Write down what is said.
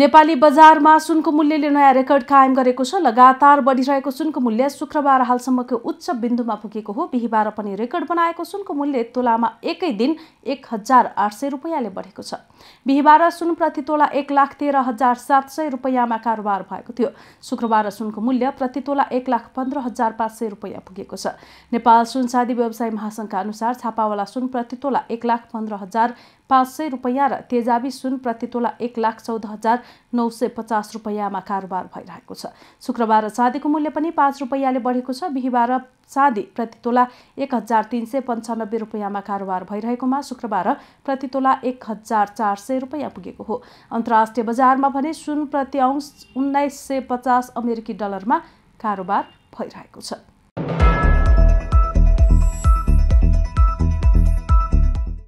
नेपाली बजारमा सुनको मूल्यले नयाँ रेकर्ड कायम गरेको छ लगातार बढिरहेको सुनको मूल्य शुक्रबार हालसम्मको उच्च बिन्दुमा पुगेको हो बिहिबार पनि रेकर्ड बनाएको सुनको मूल्य तोलामा एकै दिन एक हजार आठ सय रुपियाँले बढेको छ बिहिबार सुन प्रति तोला एक लाख तेह्र हजार सात सय रुपियाँमा कारोबार भएको थियो शुक्रबार सुनको मूल्य प्रति तोला एक लाख पन्ध्र हजार पाँच सय रुपियाँ पुगेको छ नेपाल सुन सुनसादी व्यवसाय महासङ्घका अनुसार छापावाला सुन प्रति तोला एक लाख पन्ध्र हजार पाँच सय रुपियाँ र तेजाबी सुन प्रतितोला एक लाख चौध हजार नौ सय पचास रुपियाँमा कारोबार भइरहेको छ शुक्रबार चाँदीको मूल्य पनि पाँच रुपियाँले बढेको छ बिहिबार चाँदी प्रतितोला एक हजार तिन सय पन्चानब्बे रुपियाँमा कारोबार भइरहेकोमा शुक्रबार प्रतितोला एक हजार चार सय रुपियाँ पुगेको हो अन्तर्राष्ट्रिय बजारमा भने सुन प्रति अंश उन्नाइस सय पचास अमेरिकी डलरमा कारोबार भइरहेको छ